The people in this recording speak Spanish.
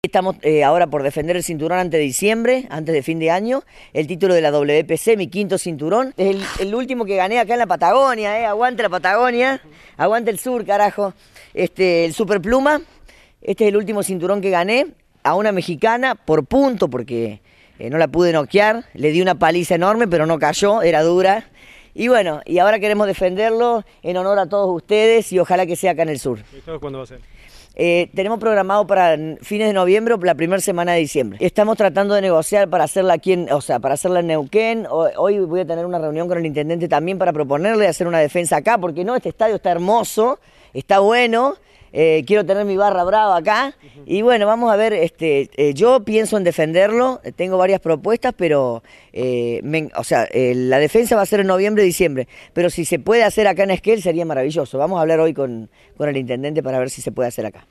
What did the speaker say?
Estamos eh, ahora por defender el cinturón antes de diciembre, antes de fin de año, el título de la WPC, mi quinto cinturón. Es el, último que gané acá en la Patagonia, eh. aguante la Patagonia, aguante el sur, carajo. Este, el Superpluma, este es el último cinturón que gané a una mexicana por punto, porque eh, no la pude noquear, le di una paliza enorme, pero no cayó, era dura. Y bueno, y ahora queremos defenderlo en honor a todos ustedes y ojalá que sea acá en el sur. esto cuándo va a ser? Eh, tenemos programado para fines de noviembre o la primera semana de diciembre. Estamos tratando de negociar para hacerla aquí, en, o sea, para hacerla en Neuquén. Hoy voy a tener una reunión con el intendente también para proponerle hacer una defensa acá, porque no, este estadio está hermoso, está bueno eh, quiero tener mi barra brava acá. Y bueno, vamos a ver, este, eh, yo pienso en defenderlo, eh, tengo varias propuestas, pero, o sea, la defensa va a ser en noviembre, diciembre, pero si se puede hacer acá en Esquel sería maravilloso. Vamos a hablar hoy con, con el intendente para ver si se puede hacer acá.